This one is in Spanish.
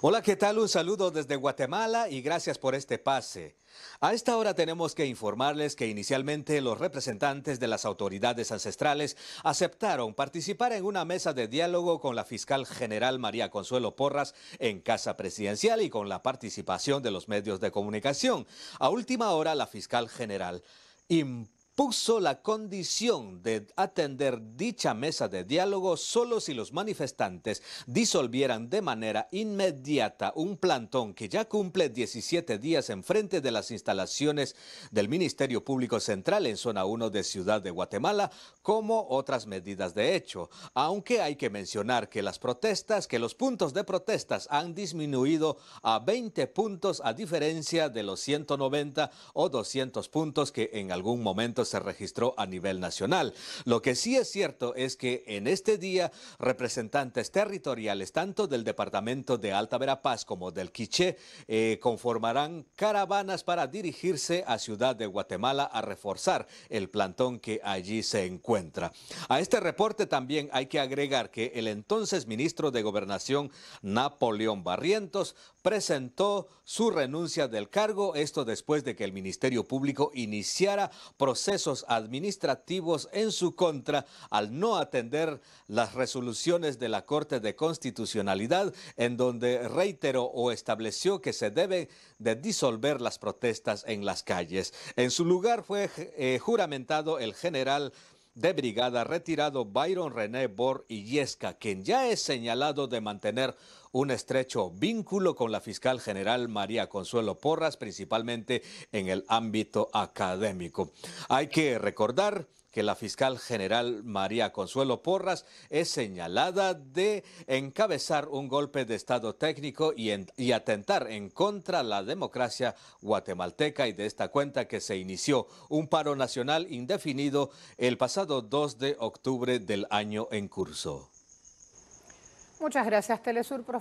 Hola, ¿qué tal? Un saludo desde Guatemala y gracias por este pase. A esta hora tenemos que informarles que inicialmente los representantes de las autoridades ancestrales aceptaron participar en una mesa de diálogo con la fiscal general María Consuelo Porras en Casa Presidencial y con la participación de los medios de comunicación. A última hora, la fiscal general puso la condición de atender dicha mesa de diálogo solo si los manifestantes disolvieran de manera inmediata un plantón que ya cumple 17 días enfrente de las instalaciones del Ministerio Público Central en Zona 1 de Ciudad de Guatemala, como otras medidas de hecho. Aunque hay que mencionar que las protestas, que los puntos de protestas han disminuido a 20 puntos a diferencia de los 190 o 200 puntos que en algún momento se registró a nivel nacional. Lo que sí es cierto es que en este día representantes territoriales tanto del departamento de Alta Verapaz como del Quiché eh, conformarán caravanas para dirigirse a Ciudad de Guatemala a reforzar el plantón que allí se encuentra. A este reporte también hay que agregar que el entonces ministro de Gobernación, Napoleón Barrientos, presentó su renuncia del cargo, esto después de que el Ministerio Público iniciara procesos administrativos en su contra al no atender las resoluciones de la Corte de Constitucionalidad en donde reiteró o estableció que se debe de disolver las protestas en las calles. En su lugar fue eh, juramentado el general de brigada retirado Byron René Bor Yesca, quien ya es señalado de mantener un estrecho vínculo con la fiscal general María Consuelo Porras, principalmente en el ámbito académico. Hay que recordar que la fiscal general María Consuelo Porras es señalada de encabezar un golpe de Estado técnico y, atentar en contra la democracia guatemalteca y de esta cuenta que se inició un paro nacional indefinido el pasado 2 de octubre del año en curso. Muchas gracias, Telesur.